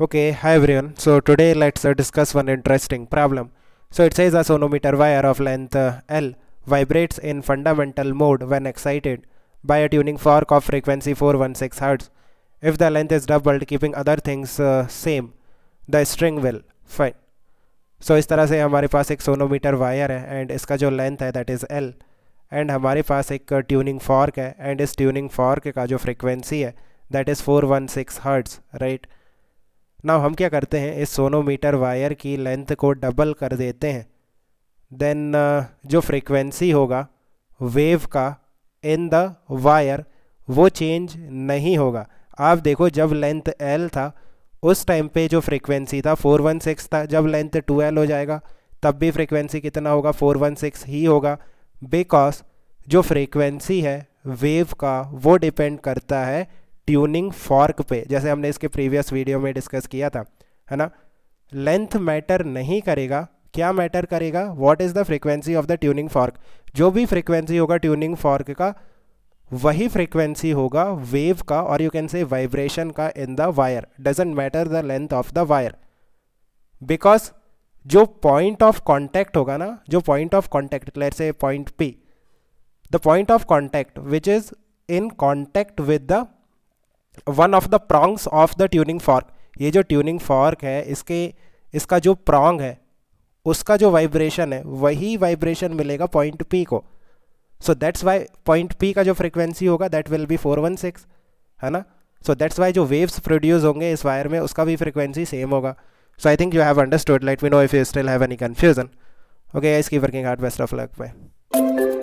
Okay, hi everyone. So today let's uh, discuss one interesting problem. So it says a sonometer wire of length uh, L vibrates in fundamental mode when excited by a tuning fork of frequency 416 Hz. If the length is doubled keeping other things uh, same, the string will. Fine. so, इस तरह से हमारे पास एक sonometer wire है and इसका जो length है दैट एंड हमारे पास एक ट्यूनिंग फॉर्क है एंड इस ट्यूनिंग फॉर्क का जो फ्रिक्वेंसी है that is four one six hertz right now हम क्या करते हैं इस सोनोमीटर वायर की लेंथ को डबल कर देते हैं देन uh, जो फ्रिक्वेंसी होगा वेव का इन द वायर वो चेंज नहीं होगा आप देखो जब लेंथ एल था उस टाइम पे जो फ्रिक्वेंसी था फोर वन सिक्स था जब लेंथ टू एल हो जाएगा तब भी फ्रिक्वेंसी कितना होगा फोर वन सिक्स ही होगा बिकॉज जो फ्रीक्वेंसी है वेव का वो डिपेंड करता है ट्यूनिंग फॉर्क पे जैसे हमने इसके प्रीवियस वीडियो में डिस्कस किया था है ना लेंथ मैटर नहीं करेगा क्या मैटर करेगा what is the frequency of the tuning fork जो भी फ्रीक्वेंसी होगा ट्यूनिंग फॉर्क का वही फ्रीक्वेंसी होगा वेव का और यू कैन से वाइब्रेशन का in the wire doesn't matter the length of the wire because जो पॉइंट ऑफ कॉन्टैक्ट होगा ना जो point of contact let say point P the point of contact which is in contact with the one of the prongs of the tuning fork ये जो tuning fork है इसके इसका जो प्रोंग है उसका जो वाइब्रेशन है वही वाइब्रेशन मिलेगा पॉइंट पी को so that's why point P का जो फ्रिक्वेंसी होगा that will be four one six है ना सो दैट्स वाई जो वेव्स प्रोड्यूस होंगे इस वायर में उसका भी फ्रिक्वेंसी सेम होगा so i think you have understood let me know if you still have any confusion okay guys keep working hard best of luck bye